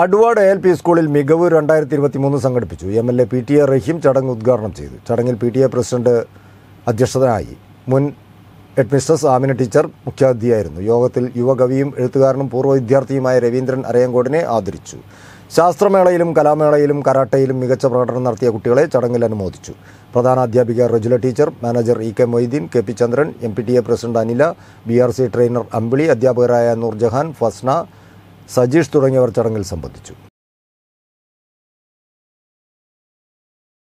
അഡ്വാർഡ് L P സ്കൂളിൽ മികവ് രണ്ടായിരത്തി ഇരുപത്തി മൂന്ന് സംഘടിപ്പിച്ചു M L A P T A Rahim ചടങ്ങ് ഉദ്ഘാടനം ചെയ്തു ചടങ്ങിൽ പി ടി എ പ്രസിഡന്റ് അധ്യക്ഷതനായി മുൻ ഹെഡ്മിസ്റ്റസ് ആമിന ടീച്ചർ മുഖ്യാതിഥിയായിരുന്നു യോഗത്തിൽ യുവകവിയും എഴുത്തുകാരനും പൂർവ്വ വിദ്യാർത്ഥിയുമായ രവീന്ദ്രൻ അരയങ്കോടിനെ ആദരിച്ചു ശാസ്ത്രമേളയിലും കലാമേളയിലും കരാട്ടയിലും മികച്ച പ്രകടനം നടത്തിയ കുട്ടികളെ ചടങ്ങിൽ അനുമോദിച്ചു പ്രധാന അധ്യാപിക Rajula teacher manager E K Moideen K P Chandran M P T A president Anila B R C trainer Ambili അധ്യാപകരായ നൂർജഹാൻ ഫസ്ന സജീഷ് തുടങ്ങിയവർ ചടങ്ങിൽ സംബന്ധിച്ചു